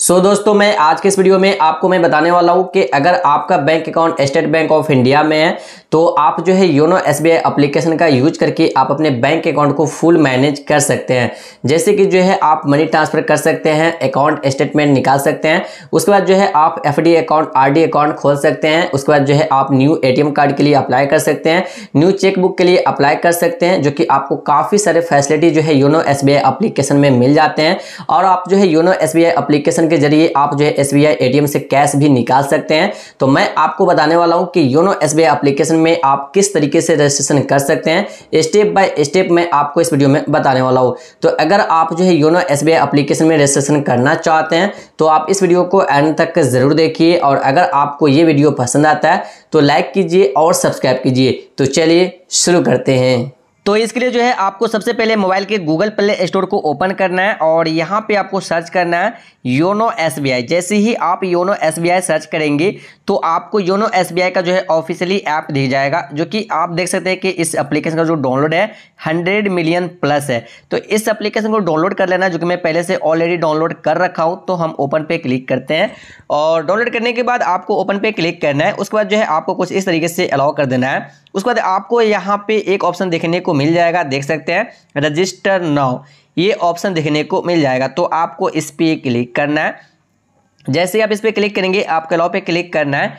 सो so, दोस्तों मैं आज के इस वीडियो में आपको मैं बताने वाला हूँ कि अगर आपका bank account State Bank of India में है तो आप जो है योनो एस बी एप्लीकेशन का यूज करके आप अपने बैंक अकाउंट को फुल मैनेज कर सकते हैं जैसे कि जो है आप मनी ट्रांसफर कर सकते हैं अकाउंट स्टेटमेंट निकाल सकते हैं उसके बाद जो है आप एफ अकाउंट आर अकाउंट खोल सकते हैं उसके बाद जो है आप न्यू ए कार्ड के लिए अप्लाई कर सकते हैं न्यू चेकबुक के लिए अप्लाई कर सकते हैं जो कि आपको काफ़ी सारे फैसिलिटी जो है योनो एस बी एप्लीकेशन में मिल जाते हैं और आप जो है YONO S B application application के जरिए आप जो है एस बी से कैश भी निकाल सकते हैं तो मैं आपको बताने वाला हूँ कि योनो एस एप्लीकेशन में आप किस तरीके से रजिस्ट्रेशन कर सकते हैं स्टेप बाय स्टेप मैं आपको इस वीडियो में बताने वाला हूँ तो अगर आप जो है योनो एस एप्लीकेशन में रजिस्ट्रेशन करना चाहते हैं तो आप इस वीडियो को एंड तक ज़रूर देखिए और अगर आपको ये वीडियो पसंद आता है तो लाइक कीजिए और सब्सक्राइब कीजिए तो चलिए शुरू करते हैं तो इसके लिए जो है आपको सबसे पहले मोबाइल के गूगल प्ले स्टोर को ओपन करना है और यहाँ पे आपको सर्च करना है योनो एस जैसे ही आप योनो एस सर्च करेंगे तो आपको योनो एस का जो है ऑफिशियली ऐप दिख जाएगा जो कि आप देख सकते हैं कि इस एप्लीकेशन का जो डाउनलोड है हंड्रेड मिलियन प्लस है तो इस एप्लीकेशन को डाउनलोड कर लेना जो कि मैं पहले से ऑलरेडी डाउनलोड कर रखा हूँ तो हम ओपन पे क्लिक करते हैं और डाउनलोड करने के बाद आपको ओपन पे क्लिक करना है उसके बाद जो है आपको कुछ इस तरीके से अलाउ कर देना है उसके बाद आपको यहाँ पे एक ऑप्शन देखने को मिल जाएगा देख सकते हैं रजिस्टर नाउ ये ऑप्शन देखने को मिल जाएगा तो आपको इस पर क्लिक करना है जैसे आप इस पर क्लिक करेंगे आप कलाव पे क्लिक करना है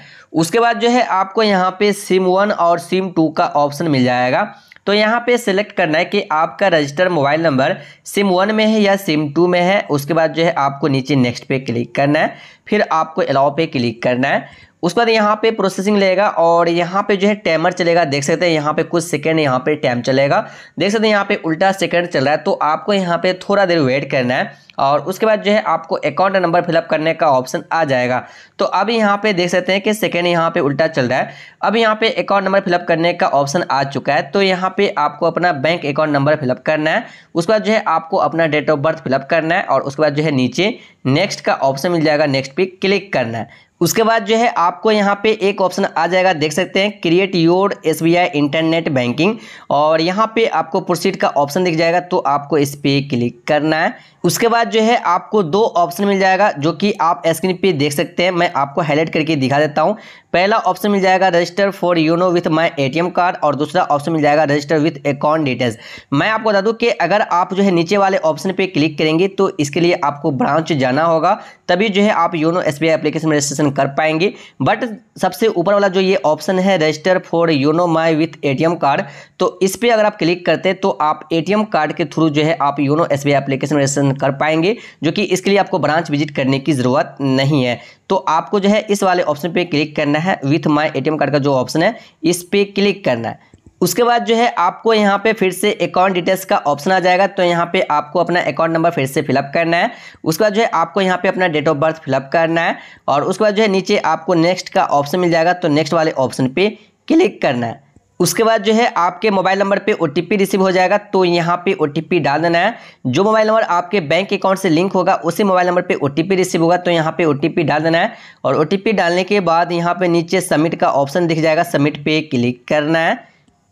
उसके बाद जो है आपको यहाँ पे सिम वन और सिम टू का ऑप्शन मिल जाएगा तो यहाँ पे सिलेक्ट करना है कि आपका register mobile number SIM one में है या सिम टू में है उसके बाद जो है आपको नीचे नेक्स्ट पे क्लिक करना है फिर आपको अलाउ पे क्लिक करना है उसके बाद यहाँ पे प्रोसेसिंग लगेगा और यहाँ पे जो है टाइमर चलेगा देख सकते हैं यहाँ पे कुछ सेकंड यहाँ पे टाइम चलेगा देख सकते हैं यहाँ पे उल्टा सेकंड चल रहा है तो आपको यहाँ पे थोड़ा देर वेट करना है और उसके बाद जो है आपको अकाउंट नंबर फिलअप करने का ऑप्शन आ जाएगा तो अब यहाँ पे देख सकते हैं कि सेकेंड यहाँ पे उल्टा चल रहा है अब यहाँ पे अकाउंट नंबर फिलअप करने का ऑप्शन आ चुका है तो यहाँ पे आपको अपना बैंक अकाउंट नंबर फिलअप करना है उसके बाद जो है आपको अपना डेट ऑफ बर्थ फिलअप करना है और उसके बाद जो है नीचे नेक्स्ट का ऑप्शन मिल जाएगा नेक्स्ट पे क्लिक करना है उसके बाद जो है आपको यहाँ पे एक ऑप्शन आ जाएगा देख सकते हैं create your S internet banking और यहाँ पे आपको प्रोसीड का ऑप्शन दिख जाएगा तो आपको इस पर क्लिक करना है उसके बाद जो है आपको दो ऑप्शन मिल जाएगा जो कि आप स्क्रीन पे देख सकते हैं मैं आपको हाईलाइट करके दिखा देता हूँ पहला ऑप्शन मिल जाएगा register for YONO with my ATM card और दूसरा ऑप्शन मिल जाएगा रजिस्टर विथ अकाउंट डिटेल्स मैं आपको बता दूं कि अगर आप जो है नीचे वाले ऑप्शन पे क्लिक करेंगे तो इसके लिए आपको ब्रांच जाना होगा तभी जो है आप योनो एस बी एप्लीकेशन में रजिस्ट्रेशन कर पाएंगे बट सबसे ऊपर वाला जो ये ऑप्शन है register for YONO my with a card तो इस पर अगर आप क्लिक करते हैं तो आप ए कार्ड के थ्रू जो है आप योनो एस बी एप्लीकेशन में रजिस्ट्रेशन कर पाएंगे जो कि इसके लिए आपको ब्रांच विजिट करने की ज़रूरत नहीं है तो आपको जो है इस वाले ऑप्शन पे क्लिक करना है विथ माय एटीएम कार्ड का जो ऑप्शन है इस पर क्लिक करना है उसके बाद जो है आपको यहाँ पे फिर से अकाउंट डिटेल्स का ऑप्शन आ जाएगा तो यहाँ पे आपको अपना अकाउंट नंबर फिर से फिलअप करना है उसके बाद जो है आपको यहाँ पे अपना डेट ऑफ बर्थ फिलअप करना है और उसके बाद जो है नीचे आपको नेक्स्ट का ऑप्शन मिल जाएगा तो नेक्स्ट वाले ऑप्शन पे क्लिक करना है उसके बाद जो है आपके मोबाइल नंबर पे ओ रिसीव हो जाएगा तो यहाँ पे ओ डाल देना है जो मोबाइल नंबर आपके बैंक अकाउंट से लिंक होगा उसी मोबाइल नंबर पे ओ रिसीव होगा तो यहाँ पे ओ डाल देना है और ओ डालने के बाद यहाँ पे नीचे सबमिट का ऑप्शन दिख जाएगा सबमिट पे क्लिक करना है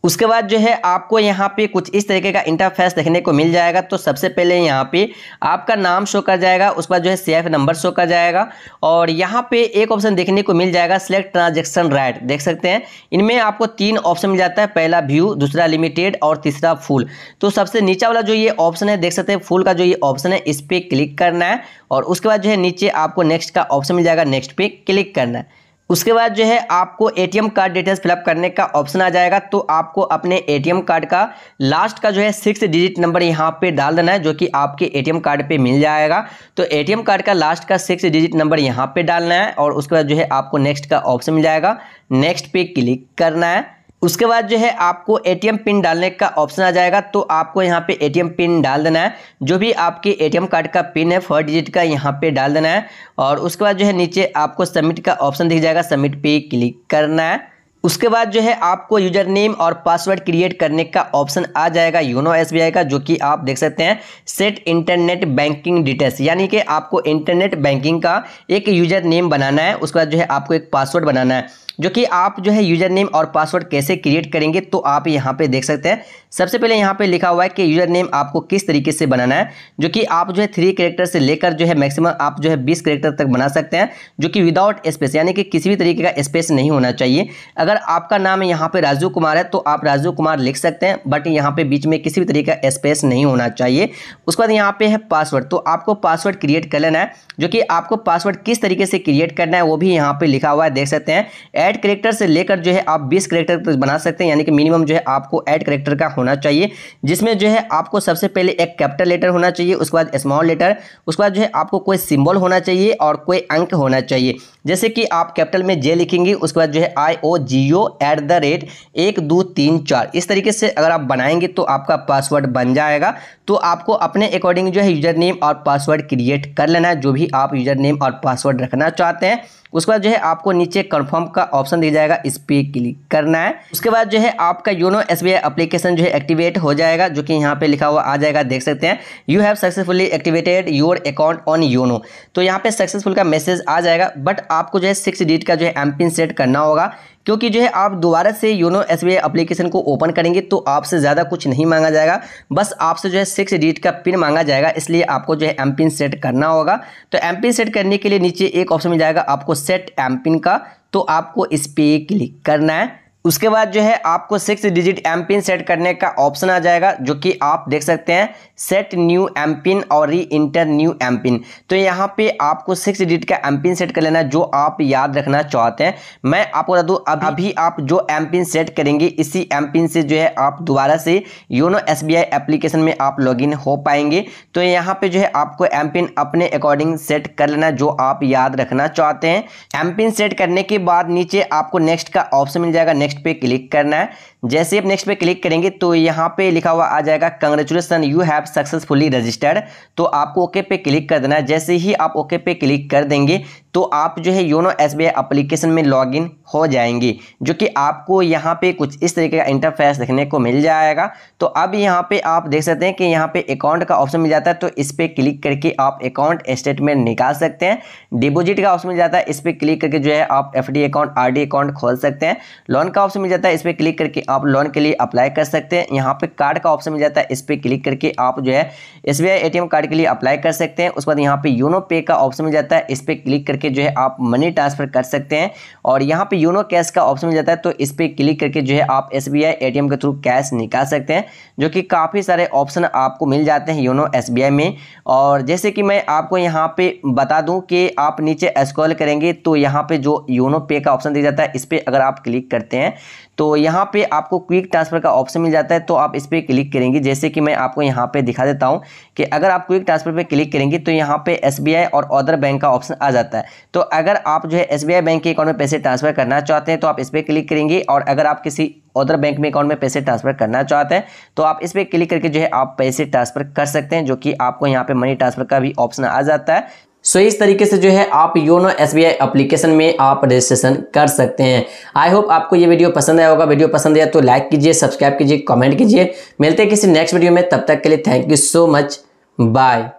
उसके बाद जो है आपको यहाँ पे कुछ इस तरीके का इंटरफेस देखने को मिल जाएगा तो सबसे पहले यहाँ पे आपका नाम शो कर जाएगा उसके बाद जो है सेफ नंबर शो कर जाएगा और यहाँ पे एक ऑप्शन देखने को मिल जाएगा सिलेक्ट ट्रांजेक्शन राइट देख सकते हैं इनमें आपको तीन ऑप्शन मिल जाता है पहला व्यू दूसरा लिमिटेड और तीसरा फुल तो सबसे नीचा वाला जो ये ऑप्शन है देख सकते हैं फुल का जो ये ऑप्शन है इस पर क्लिक करना है और उसके बाद जो है नीचे आपको नेक्स्ट का ऑप्शन मिल जाएगा नेक्स्ट पे क्लिक करना है उसके बाद जो है आपको एटीएम कार्ड डिटेल्स फिलअप करने का ऑप्शन आ जाएगा तो आपको अपने एटीएम कार्ड का लास्ट का जो है सिक्स डिजिट नंबर यहाँ पे डाल देना है जो कि आपके एटीएम कार्ड पे मिल जाएगा तो एटीएम कार्ड का लास्ट का सिक्स डिजिट नंबर यहाँ पे डालना है और उसके बाद जो है आपको नेक्स्ट का ऑप्शन मिल जाएगा नेक्स्ट पे क्लिक करना है उसके बाद जो है आपको एटीएम पिन डालने का ऑप्शन आ जाएगा तो आपको यहाँ पे एटीएम पिन डाल देना है जो भी आपके एटीएम कार्ड का पिन है फर्स्ट डिजिट का यहाँ पे डाल देना है और उसके बाद जो है नीचे आपको सबमिट का ऑप्शन दिख जाएगा सबमिट पे क्लिक करना है उसके बाद जो है आपको यूजर नेम और पासवर्ड क्रिएट करने का ऑप्शन आ जाएगा योनो एस का जो कि आप देख सकते हैं सेट इंटरनेट बैंकिंग डिटेल्स यानी कि आपको इंटरनेट बैंकिंग का एक यूजर नेम बनाना है उसके बाद जो है आपको एक पासवर्ड बनाना है जो कि आप जो है यूज़र नेम और पासवर्ड कैसे क्रिएट करेंगे तो आप यहाँ पे देख सकते हैं सबसे पहले यहाँ पे लिखा हुआ है कि यूज़र नेम आपको किस तरीके से बनाना है जो कि आप जो है थ्री करेक्टर से लेकर जो है मैक्सिमम आप जो है बीस करेक्टर तक बना सकते हैं जो कि विदाउट स्पेस यानी कि किसी भी तरीके का स्पेस नहीं होना चाहिए अगर आपका नाम यहाँ पर राजू कुमार है तो आप राजू कुमार लिख सकते हैं बट यहाँ पर बीच में किसी भी तरीके का स्पेस नहीं होना चाहिए उसके बाद यहाँ पर है पासवर्ड तो आपको पासवर्ड क्रिएट कर लेना है जो कि आपको पासवर्ड किस तरीके से क्रिएट करना है वो भी यहाँ पर लिखा हुआ है देख सकते हैं एड करेक्टर से लेकर जो है आप बीस करेक्टर तक तो बना सकते हैं यानी कि मिनिमम जो है आपको एड करेक्टर का होना चाहिए जिसमें जो है आपको सबसे पहले एक कैपिटल लेटर होना चाहिए उसके बाद स्मॉल लेटर उसके बाद जो है आपको कोई सिम्बॉल होना चाहिए और कोई अंक होना चाहिए जैसे कि आप कैपिटल में जे लिखेंगे उसके बाद जो है I O G O at the rate एक दो तीन चार इस तरीके से अगर आप बनाएंगे तो आपका पासवर्ड बन जाएगा तो आपको अपने अकॉर्डिंग जो है यूजर नेम और पासवर्ड क्रिएट कर लेना है जो भी आप यूजर नेम और पासवर्ड रखना चाहते हैं उसके बाद जो है आपको नीचे कन्फर्म का ऑप्शन दिया जाएगा इस पर क्लिक करना है उसके बाद जो है आपका योनो एस बी जो है एक्टिवेट हो जाएगा जो कि यहाँ पे लिखा हुआ आ जाएगा देख सकते हैं you have successfully activated your account on YONO तो यहाँ पे सक्सेसफुल का मैसेज आ जाएगा बट आपको जो है सिक्स डिजिट का जो है एम सेट करना होगा क्योंकि जो है आप दोबारा से योनो एस बी एप्लीकेशन को ओपन करेंगे तो आपसे ज़्यादा कुछ नहीं मांगा जाएगा बस आपसे जो है सिक्स डिजिट का पिन मांगा जाएगा इसलिए आपको जो है एम पिन सेट करना होगा तो एम पिन सेट करने के लिए नीचे एक ऑप्शन मिल जाएगा आपको सेट एम पिन का तो आपको इस पर क्लिक करना है उसके बाद जो है आपको six digit M PIN set करने का ऑप्शन आ जाएगा जो कि आप देख सकते हैं सेट न्यू एम पिन और री इंटर न्यू एम पिन तो यहाँ पे आपको सिक्स डिजिट का एम पिन सेट कर लेना जो आप याद रखना चाहते हैं मैं आपको बता दूँ अभी अभी आप जो एम पिन सेट करेंगे इसी एम पिन से जो है आप दोबारा से योनो एस एप्लीकेशन में आप लॉग हो पाएंगे तो यहाँ पर जो है आपको एम पिन अपने अकॉर्डिंग सेट कर लेना जो आप याद रखना चाहते हैं एम पिन सेट करने के बाद नीचे आपको नेक्स्ट का ऑप्शन मिल जाएगा नेक्स्ट नेक्स्ट पे क्लिक करना है जैसे आप नेक्स्ट पे क्लिक करेंगे तो यहाँ पे लिखा हुआ आ जाएगा congratulation you have successfully registered तो आपको ओके पे क्लिक कर देना है जैसे ही आप ओके पे क्लिक कर देंगे तो आप जो है योनो एस बी एप्लीकेशन में लॉगिन हो जाएंगे जो कि आपको यहाँ पे कुछ इस तरीके का इंटरफेस देखने को मिल जाएगा तो अब यहाँ पे आप देख सकते हैं कि यहाँ पे अकाउंट का ऑप्शन मिल जाता है तो इस पर क्लिक करके आप अकाउंट स्टेटमेंट निकाल सकते हैं डिपोजिट का ऑप्शन मिल जाता है इस पर क्लिक करके जो है आप एफ अकाउंट आर अकाउंट खोल सकते हैं लोन का ऑप्शन मिल जाता है इस पर क्लिक करके आप लोन के लिए अप्लाई कर सकते हैं यहाँ पर कार्ड का ऑप्शन मिल जाता है इस पर क्लिक करके आप जो है एस बी कार्ड के लिए अप्लाई कर सकते हैं उसके बाद यहाँ पे यूनो पे का ऑप्शन मिल जाता है इस पर क्लिक करके करके जो है आप मनी ट्रांसफ़र कर सकते हैं और यहाँ पे यूनो कैश का ऑप्शन मिल जाता है तो इस पर क्लिक करके जो है आप एस बी के थ्रू कैश निकाल सकते हैं जो कि काफ़ी सारे ऑप्शन आपको मिल जाते हैं योनो एस में और जैसे कि मैं आपको यहाँ पर बता दूँ कि आप नीचे स्क्रॉल करेंगे तो यहाँ पर जो योनो पे का ऑप्शन दिया जाता है इस पर अगर आप क्लिक करते हैं तो यहाँ पे आपको क्विक ट्रांसफ़र का ऑप्शन मिल जाता है तो आप इस पर क्लिक करेंगे जैसे कि मैं आपको यहाँ पे दिखा देता हूँ कि अगर आप क्विक ट्रांसफ़र पे क्लिक करेंगे तो यहाँ पे एस और अदर बैंक का ऑप्शन आ जाता है तो अगर आप जो है एस बैंक के अकाउंट में पैसे ट्रांसफर करना चाहते हैं तो आप इस पर क्लिक करेंगे और अगर आप किसी अदर बैंक में अकाउंट में पैसे ट्रांसफर करना चाहते हैं तो आप इस पर क्लिक करके जो है आप पैसे ट्रांसफर कर सकते हैं जो कि आपको यहाँ पे मनी ट्रांसफर का भी ऑप्शन आ जाता है सो so, इस तरीके से जो है आप योनो एस बी एप्लीकेशन में आप रजिस्ट्रेशन कर सकते हैं आई होप आपको ये वीडियो पसंद आया होगा वीडियो पसंद आया तो लाइक कीजिए सब्सक्राइब कीजिए कमेंट कीजिए मिलते हैं किसी नेक्स्ट वीडियो में तब तक के लिए thank you so much bye